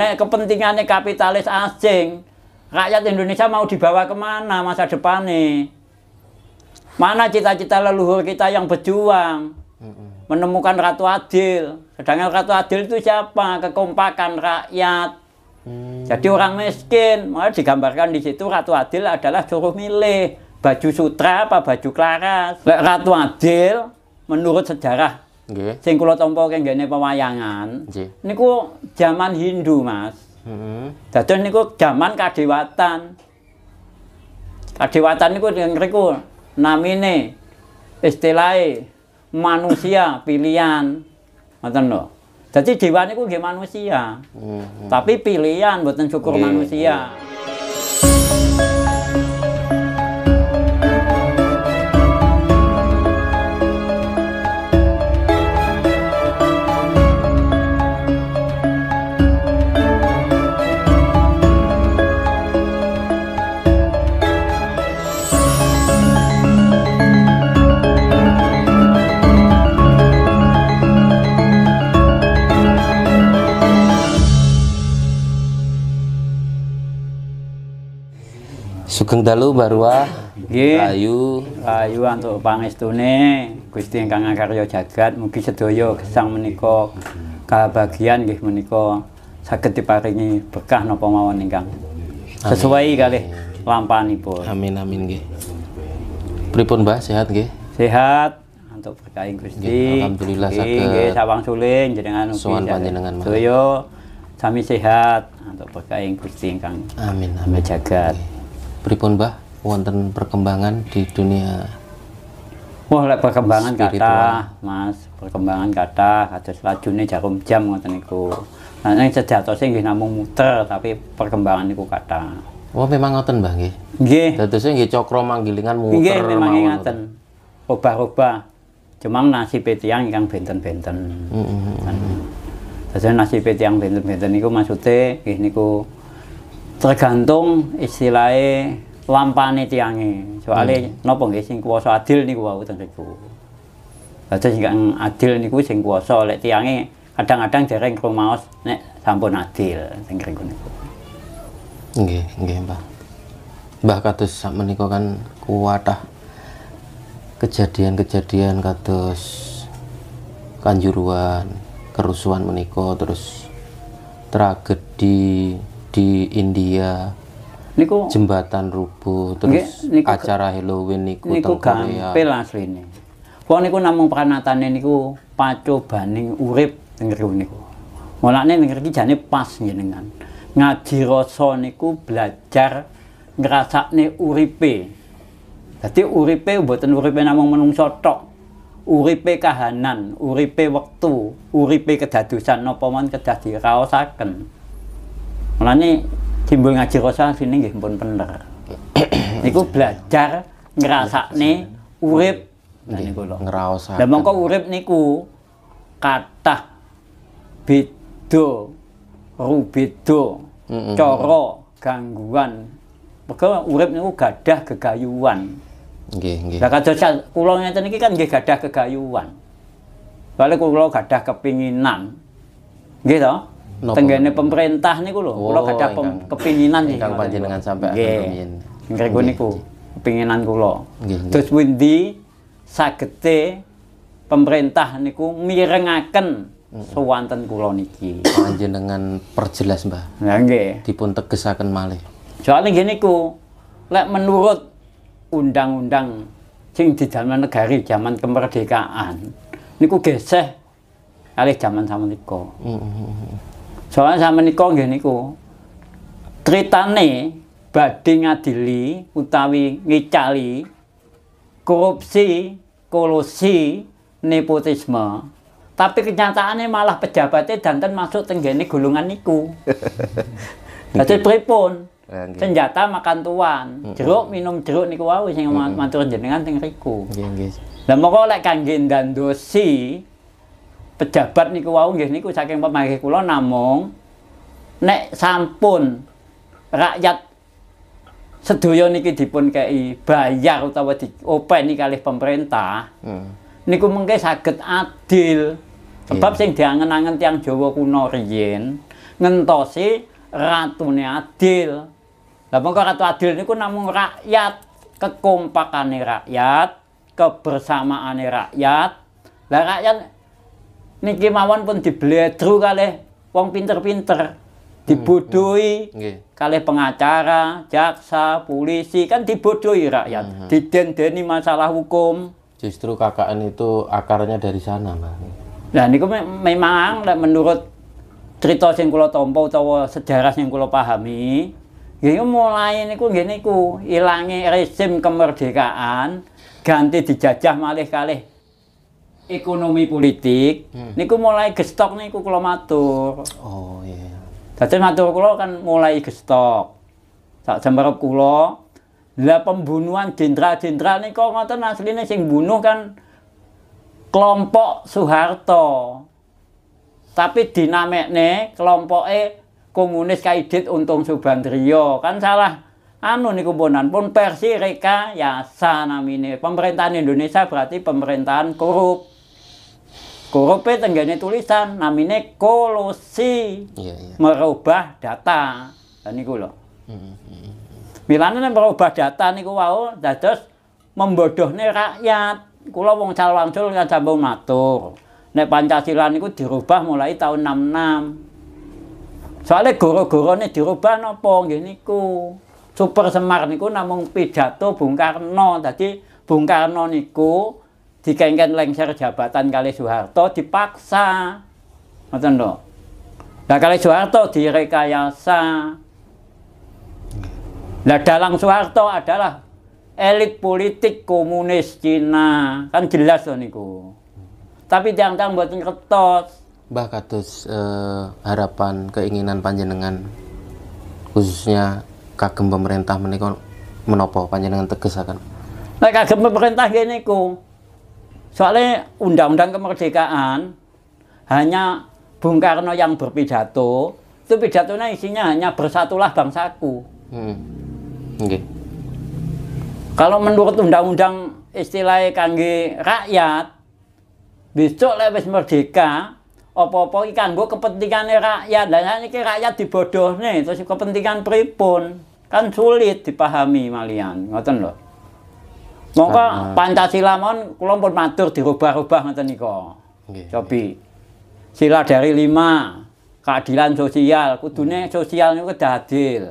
Nek kepentingannya kapitalis asing, rakyat Indonesia mau dibawa kemana masa depan nih? Mana cita-cita leluhur kita yang berjuang? Menemukan Ratu Adil. Sedangkan Ratu Adil itu siapa? Kekompakan rakyat. Hmm. Jadi orang miskin, malah digambarkan di situ Ratu Adil adalah suruh milih baju sutra apa baju klaras. Ratu Adil menurut sejarah Nggih. Sing kula tampa kenggene pewayangan. Nggih. Niku zaman Hindu, Mas. Heeh. Hmm. Dados niku zaman kadewatan. Kadewatan niku ngriku namine istilahe manusia pilihan. Ngoten lho. Dadi dewa niku nggih manusia. Hmm. Tapi pilihan mboten syukur hmm. manusia. Lajeng dalu barua ayu ayu antuk pangestune Gusti ingkang ngakarya jagat mugi sedaya gesang menika kabagian nggih menika saged diparingi berkah napa mawon ingkang sesuai kalih lampahanipun. Amin amin nggih. Pripun Mbah sehat nggih? Sehat antuk berkah Gusti. Alhamdulillah saged. Nggih sawang suling jenengan mugi Sowan panjenengan. Sedaya sami sehat antuk berkah Gusti ingkang. Amin amin jagat pripun Mbah wonten perkembangan di dunia Wah, lek perkembangan kata, Mas, perkembangan kata kados lajune jarum jam ngoten niku. Nah, ning sejatose nggih namung muter, tapi perkembangan niku kata. Oh, memang ngoten, Mbah nggih. Nggih. Dadosé nggih cakra manggilingan muter. Nggih, memang ngoten. Obah-obah. Cuma nasi petiang yang benten-benten. Heeh. Mm -hmm. Kan. Dan, nasi petiang benten-benten niku maksude nggih niku tergantung istilahnya lampane tiangnya soalnya hmm. nopo nggih sing kuwasa adil niku wau ten niku. aja sing adil niku sing kuwasa lek tiange kadang-kadang dereng krumaos nek sampun adil sing niku. Nggih, nggih, Mbah. Mbah kados sak menika kan kuwatah kejadian-kejadian kados kanjuruan, kerusuhan menika terus tragedi di India niku jembatan rubuh terus niku, acara Halloween niku niku gampil ini, wong niku namung pranatane niku pacobaning urip teng niku mulane teng iki jane pas jenengan ngaji rasa niku belajar ngrasakne uripe dadi uripe mboten uripe namung menungso tok uripe kahanan uripe wektu uripe kedadosan napa mon kedah diraosaken Mulane timbul ngaji rosal sini nggih pun bener. Niku belajar nih iya, urip nah niku lho. Ngraosaken. Lah mongko urip niku kata bidu, rubeda coro gangguan. Mergo urip niku gadah kegayuan. Nggih, nggih. Lah kados kula ngeten iki kan nggih gadah kegayuan. Balik kula gadah kepinginan. Nggih to? no, tenggane pemerintah niku lho kula oh, gadah iya. kepinginan ingkang panjenengan sampean rumiyin niku niku kepinginan kula terus pundi sagete pemerintah nih niku mirengaken suwanten kula niki dengan perjelas Mbah lha ya, di pun tegesaken malih soalnya gini ku lek menurut undang-undang sing di zaman negari zaman kemerdekaan niku geseh kali zaman sama niku. mm Soalnya sama niko gini niku. Critane badhe ngadili utawi ngicali korupsi, kolusi, nepotisme. Tapi kenyataannya malah pejabatnya danten masuk tenggene golongan niku. Dadi pripun? Ah, Senjata makan tuan, jeruk minum jeruk niku wae sing matur jenengan sing riku. Nggih nggih. Lah moko lek kangge ndandosi pejabat niku wau nggih niku saking pemangke kula namung nek sampun rakyat sedaya niki dipun kei bayar utawa diopeni kali pemerintah hmm. niku mengke sakit adil sebab yeah. sing diangen-angen tiang Jawa kuno ngentosi ngentosi ratune adil lah mengko ratu adil niku namung rakyat kekompakan nih rakyat kebersamaan nih rakyat lah rakyat niki mawon pun dibledru kali, wong pinter-pinter hmm, dibodohi hmm. kali pengacara, jaksa, polisi kan dibodohi rakyat. Hmm. Didendeni masalah hukum. Justru KKN itu akarnya dari sana, Mas. Nah, niku me memang menurut cerita sing kula tompo utawa sejarah sing kula pahami, gini ya mulai niku gini, ku hilangi rezim kemerdekaan ganti dijajah malih kali ekonomi politik hmm. niku mulai gestok niku kula matur. Oh iya. Yeah. Dadi matur kula kan mulai gestok. Sak jembar kula la pembunuhan jenderal-jenderal niku ngoten asline sing bunuh kan kelompok Soeharto. Tapi dinamekne kelompoke komunis Kaidit Untung Subandrio kan salah anu niku bonan pun versi reka ya sana mini pemerintahan Indonesia berarti pemerintahan korup Korope tenggane tulisan namine kolosi. Iya, iya. Merubah data. Dan niku lho. Heeh. merubah data niku wau dados membodohne rakyat. Kula wong calwangsul nggak kan sambung matur. Nek Pancasila niku dirubah mulai tahun 66. Soale goro nih dirubah nopo, gini niku. Super Semar niku namung pidato Bung Karno. jadi Bung Karno niku dikengken lengser jabatan kali Soeharto dipaksa ngoten lho nah kali Soeharto direkayasa nah dalang Soeharto adalah elit politik komunis Cina kan jelas loh niku tapi tiang-tiang buat ngetos Mbah katus eh, harapan keinginan panjenengan khususnya kagem pemerintah menika menopo panjenengan tegas akan. Nah, kagem pemerintah gini ku Soalnya undang-undang kemerdekaan hanya Bung Karno yang berpidato, itu pidatonya isinya hanya bersatulah bangsaku. Hmm. Okay. Kalau menurut undang-undang istilah kangge rakyat, besok lewis merdeka, opo-opo gue kepentingan rakyat dan ini rakyat dibodoh nih, terus kepentingan pripun kan sulit dipahami malian, ngoten loh. Mongko Pancasila mon kula pun matur dirubah-rubah ngoten nika. Nggih. Cobi. Sila dari lima keadilan sosial, kudune hmm. sosial niku kedah adil.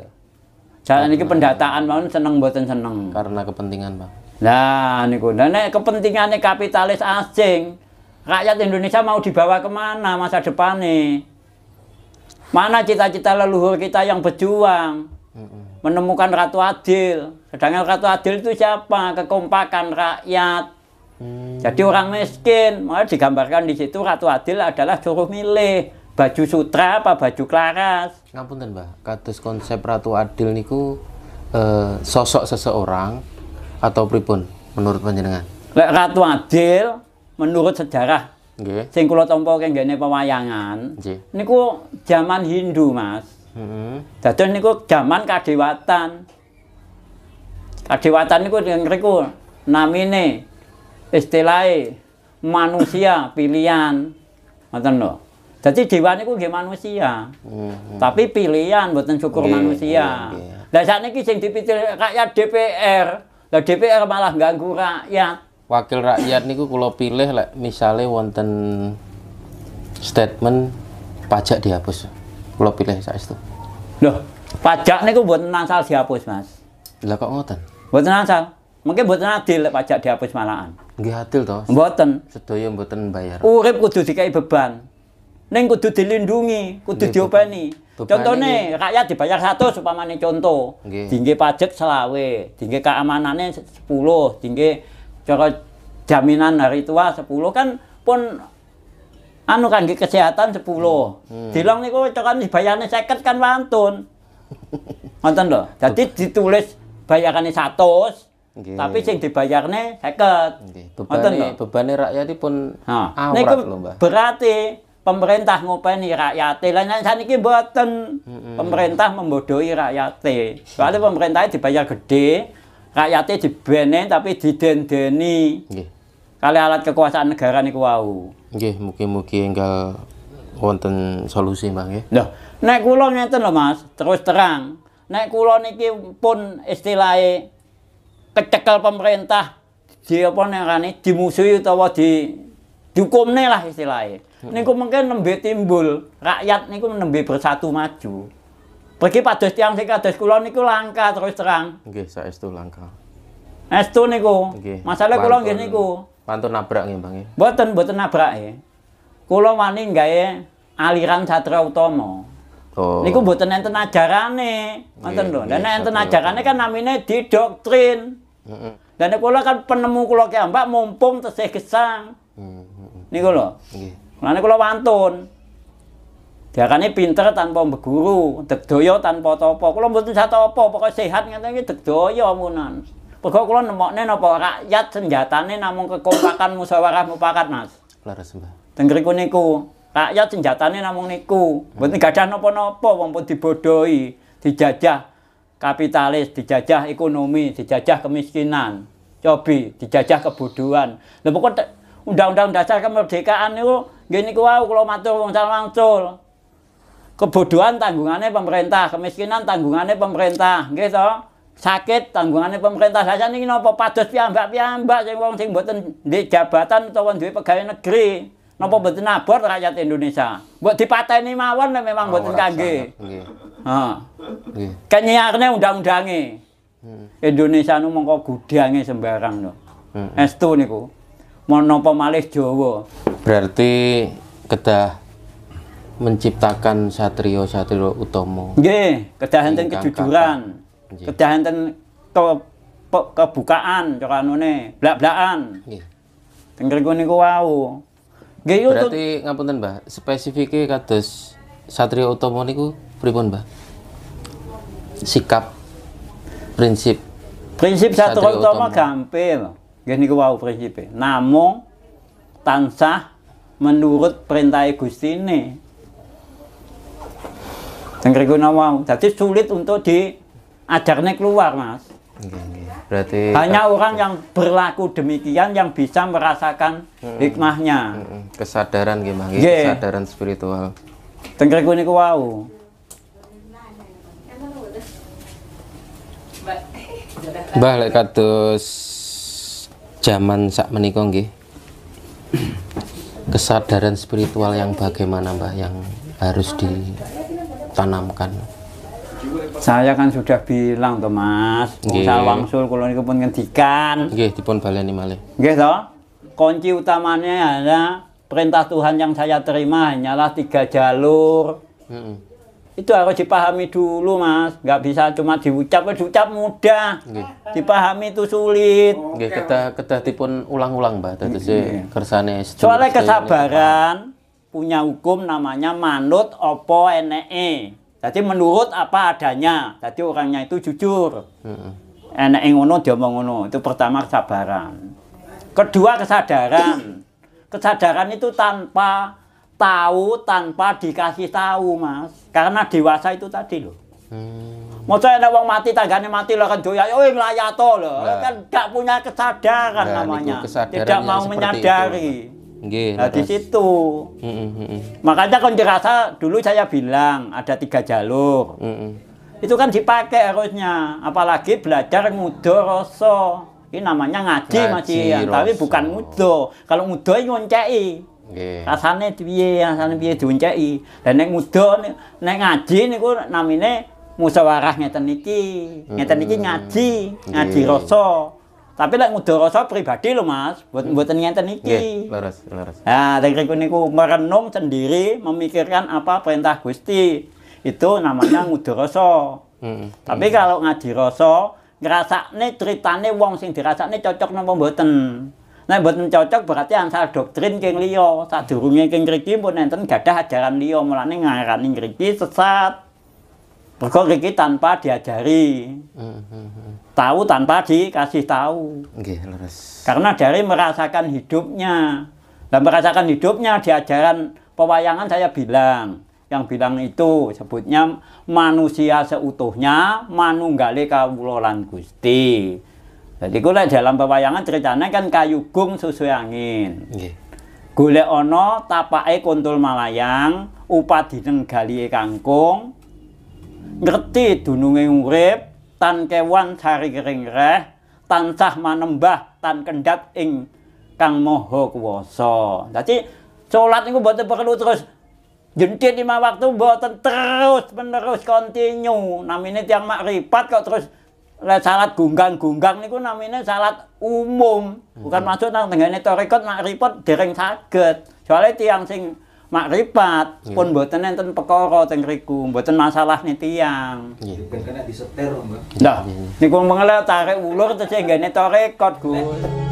Jalan iki pendataan mon seneng mboten seneng. Karena kepentingan, Pak. Nah, niku. Nah, nek kepentingannya kapitalis asing, rakyat Indonesia mau dibawa kemana masa depannya? Mana cita-cita leluhur kita yang berjuang? menemukan Ratu Adil. Sedangkan Ratu Adil itu siapa? Kekompakan rakyat. Hmm. Jadi orang miskin, malah digambarkan di situ Ratu Adil adalah suruh milih baju sutra apa baju klaras. Ngapunten, mbak Kados konsep Ratu Adil niku eh, sosok seseorang atau pripun menurut panjenengan? Lek Ratu Adil menurut sejarah Nggih. Sing kula tampa pewayangan. Nggih. Niku zaman Hindu, Mas. Jadi Heeh. Dados niku kadiwatan kadewatan. Kadewatan kriku nami namine istilah manusia pilihan. Ngoten Jadi dewa ini nggih manusia. Mm-hmm. Tapi pilihan mboten syukur iya, manusia. Dan saat ini yang dipikir rakyat DPR. Lah DPR malah ganggu rakyat. Wakil rakyat ini ku kalau pilih misalnya misale wonten statement pajak dihapus. Kalau pilih saya itu. Loh, pajak niku buat nansal dihapus, Mas. Lah kok ngoten? Buat nansal. Mungkin buat adil pajak dihapus malahan. Nggih adil to. Mboten. Sedaya mboten bayar. Urip kudu dikai beban. Neng kudu dilindungi, kudu Nggih, diopeni. Contohnya rakyat dibayar satu, supamane contoh, tinggi pajak selawe, tinggi keamanannya sepuluh, tinggi cara jaminan hari tua sepuluh kan pun anu kangge kesehatan 10. Hmm. Dilong niku tekan bayarane 50 kan wantun. Kan Ngoten lho. Jadi ditulis bayarannya 100. Okay. Tapi sing dibayarnya 50. Nggih. Bebane rakyat pun, ha. Berarti pemerintah ngopeni rakyat. Lah nek saniki mboten. Pemerintah membodohi rakyat, Soale pemerintahnya dibayar gede, rakyatnya dibene tapi didendeni. Nggih kali alat kekuasaan negara niku wau. Nggih, mugi-mugi enggal wonten solusi, Bang, nggih. Lho, nek kula ngeten lho, Mas, terus terang, nek kula niki pun istilahnya kecekel pemerintah di apa nek dimusuhi utawa di dihukumne lah istilahnya. Hmm. Niku mungkin nembe timbul, rakyat niku nembe bersatu maju. Pergi pados tiang sing kados kula niku langka terus terang. Nggih, saestu langka. Estu niku. Masalah kula nggih niku. Pantun nabrak nggih, ya, Bang. Mboten, ya? mboten nabrak ya. Kula wani gawe aliran Satria Utama. Oh. Niku mboten enten ajarane, ngoten iya, lho. Lah iya, nek enten ajarane kan namine didoktrin. Heeh. Lah nek kula kan penemu kula ki Mbak mumpung tesih gesang. Heeh. Niku lho. Nggih. Lah kula wantun. Diarani pinter tanpa beguru, degdaya tanpa topo. Kula mboten satu apa, pokoke sehat ngeten iki munan. Pegawai kulon nemok neno rakyat senjata neno namun kekompakan musyawarah mupakat mas. Lara sembah. Tenggeri niku rakyat senjata neno namun niku. Hmm. Berarti gak ada nopo nopo wong pun dibodohi, dijajah kapitalis, dijajah ekonomi, dijajah kemiskinan, cobi, dijajah kebodohan. Lalu pokok undang-undang dasar kemerdekaan itu gini ku wow kalau matur mangcul mangcul. Kebodohan tanggungannya pemerintah, kemiskinan tanggungannya pemerintah, gitu. sakit tanggungannya pemerintah saja niki nopo pados piyambak-piyambak sing wong sing buatan di jabatan utawa duwe pegawai negeri nopo hmm. mboten nabor rakyat Indonesia mbok ini mawon memang buatan kaki nggih ha nggih kenyarne undang undangnya hmm. Indonesia nu mengko gudange sembarang lho es tuh niku nopo malih Jowo berarti kedah menciptakan satrio-satrio utomo gih kedah enten kejujuran Kedah enten ke kebukaan cara anune, blak-blakan. Nggih. Teng niku niku wau. Nggih Berarti ngapunten, Mbah, spesifike kados Satrio Utomo niku pripun, Mbah? Sikap prinsip prinsip Satrio Utomo gampil. Nggih niku wau prinsipe. Namung tansah menurut perintah Gustine. Tengkriku nawau. Jadi sulit untuk di ajarnya keluar mas berarti hanya orang yang berlaku demikian yang bisa merasakan hmm. hikmahnya kesadaran gimana yeah. kesadaran spiritual tengkrik ini wow balik kados zaman sak menikung, gih. kesadaran spiritual yang bagaimana mbak yang harus ditanamkan saya kan sudah bilang tuh Mas, wong wangsul kalau ini pun ngendikan. Nggih, dipun baleni malih. oke toh, Kunci utamanya hanya perintah Tuhan yang saya terima hanyalah tiga jalur. Itu harus dipahami dulu, Mas. Nggak bisa cuma diucap, eh, diucap mudah. Nggih. Dipahami itu sulit. Nggih, kita- kita dipun ulang-ulang, Mbak. sih kersane Soalnya kesabaran punya hukum namanya manut opo ene. Jadi menurut apa adanya. Jadi orangnya itu jujur. Hmm. Enak ngono dia mau ngono. Itu pertama kesabaran. Kedua kesadaran. Kesadaran itu tanpa tahu, tanpa dikasih tahu, Mas. Karena dewasa itu tadi loh. Hmm. Maksudnya ada wong mati tangganya mati lah kan joya, oh melayato loh. Nah. Kan gak punya kesadaran nah, namanya. Tidak mau menyadari. Nah, di situ. Mm -mm. Makanya kon dirasa dulu saya bilang ada tiga jalur. Mm -mm. Itu kan dipakai harusnya, apalagi belajar ngudo rasa. Ini namanya ngaji, ngaji ya. tapi bukan ngudo. Kalau ngudo itu ngonceki. rasanya Rasane piye, rasane piye dionceki. Lah nek ngudo nek ngaji niku namine musyawarah ngeten iki. Ngeten iki ngaji, ngaji rasa. Tapi lek ngudara pribadi lo Mas, buat hmm. buatan ngenten iki. Yeah, leres, leres. Nah, niku merenung sendiri, memikirkan apa perintah Gusti. Itu namanya ngudara hmm, hmm. Tapi hmm. kalau ngaji rasa, nih ceritane wong sing nih cocok napa mboten. nah, mboten cocok berarti ansal doktrin keng liya. Sadurunge keng mriki pun gak ada ajaran liya, mulane ngarani mriki sesat. Mergo kita tanpa diajari. -hmm. hmm, hmm tahu tanpa dikasih tahu. Nggih, leres. Karena dari merasakan hidupnya. Dan merasakan hidupnya di ajaran pewayangan saya bilang, yang bilang itu sebutnya manusia seutuhnya manunggali kawulolan Gusti. Jadi kula dalam pewayangan ceritanya kan kayu gung susu angin. Nggih. ono tapake kontul malayang, upadineng galie kangkung, ngerti dununge urip, tan kewan sari ringreh tansah manembah tan kendhat ing kang maha kuwasa dadi salat niku boten perlu terus jentik lima waktu boten terus menerus continue namine tiang makrifat kok terus le salat gunggang-gunggang niku namine salat umum bukan hmm. maksud nang tengene torekot makrifat dereng saged soalnya tiang sing makrifat yeah. Hmm. pun boten enten perkara teng riku boten masalah nih tiang yeah. Kan kena disetir mbak nah niku mengelak tarik ulur terus gane torekot Gus